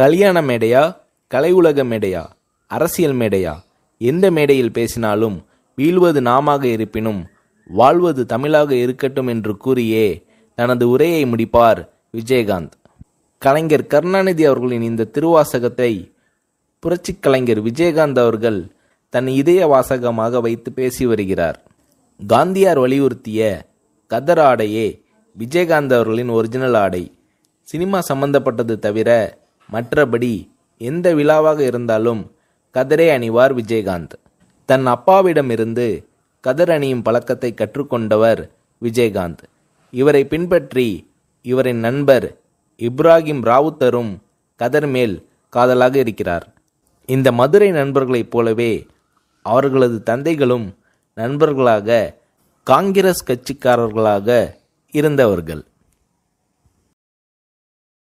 கல்யாண மேடையா கலை உலக மேடையா அரசியல் மேடையா எந்த மேடையில் பேசினாலும் வீழ்வது நாமாக இருப்பினும் வாழ்வது தமிழாக இருக்கட்டும் என்று கூறியே தனது உரையை முடிப்பார் விஜயகாந்த் கலைஞர் கருணாநிதி அவர்களின் இந்த திருவாசகத்தை புரட்சி கலைஞர் விஜயகாந்த் அவர்கள் தன் இதய வாசகமாக வைத்து பேசி வருகிறார் காந்தியார் வலியுறுத்திய கதர் ஆடையே விஜயகாந்த் அவர்களின் ஒரிஜினல் ஆடை சினிமா சம்பந்தப்பட்டது தவிர மற்றபடி எந்த விழாவாக இருந்தாலும் கதரை அணிவார் விஜயகாந்த் தன் அப்பாவிடமிருந்து கதர் அணியும் பழக்கத்தை கற்றுக்கொண்டவர் விஜயகாந்த் இவரை பின்பற்றி இவரின் நண்பர் இப்ராஹிம் ராவுத்தரும் கதர் மேல் காதலாக இருக்கிறார் இந்த மதுரை நண்பர்களைப் போலவே அவர்களது தந்தைகளும் நண்பர்களாக காங்கிரஸ் கட்சிக்காரர்களாக இருந்தவர்கள்